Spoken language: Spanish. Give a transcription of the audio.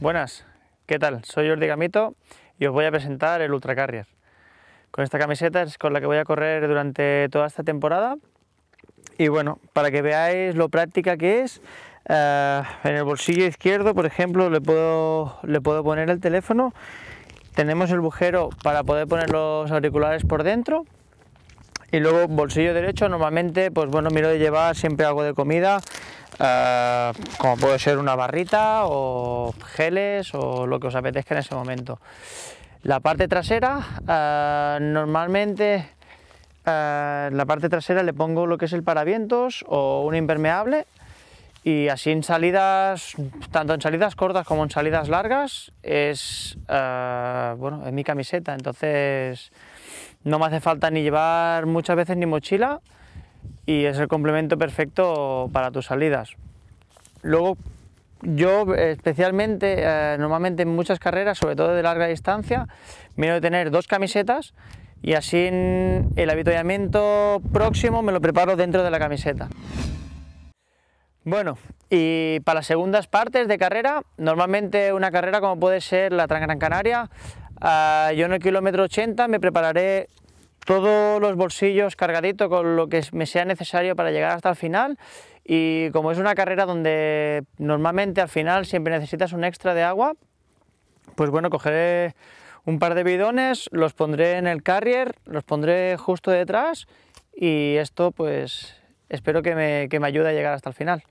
Buenas, ¿qué tal? Soy Jordi Gamito y os voy a presentar el Ultra Carrier. Con esta camiseta es con la que voy a correr durante toda esta temporada y bueno, para que veáis lo práctica que es, eh, en el bolsillo izquierdo, por ejemplo, le puedo, le puedo poner el teléfono, tenemos el bujero para poder poner los auriculares por dentro y luego bolsillo derecho, normalmente, pues bueno, miro de llevar siempre algo de comida, Ah, como puede ser una barrita o geles o lo que os apetezca en ese momento. La parte trasera, ah, normalmente ah, la parte trasera le pongo lo que es el paravientos o un impermeable y así en salidas, tanto en salidas cortas como en salidas largas, es, bueno, es mi camiseta, entonces no me hace falta ni llevar muchas veces ni mochila, y es el complemento perfecto para tus salidas. Luego, yo eh, especialmente, eh, normalmente en muchas carreras, sobre todo de larga distancia, miro de tener dos camisetas y así el avituallamiento próximo me lo preparo dentro de la camiseta. Bueno, y para las segundas partes de carrera, normalmente una carrera como puede ser la Gran Canaria, yo en el kilómetro 80 me prepararé todos los bolsillos cargaditos con lo que me sea necesario para llegar hasta el final y como es una carrera donde normalmente al final siempre necesitas un extra de agua, pues bueno, cogeré un par de bidones, los pondré en el carrier, los pondré justo detrás y esto pues espero que me, que me ayude a llegar hasta el final.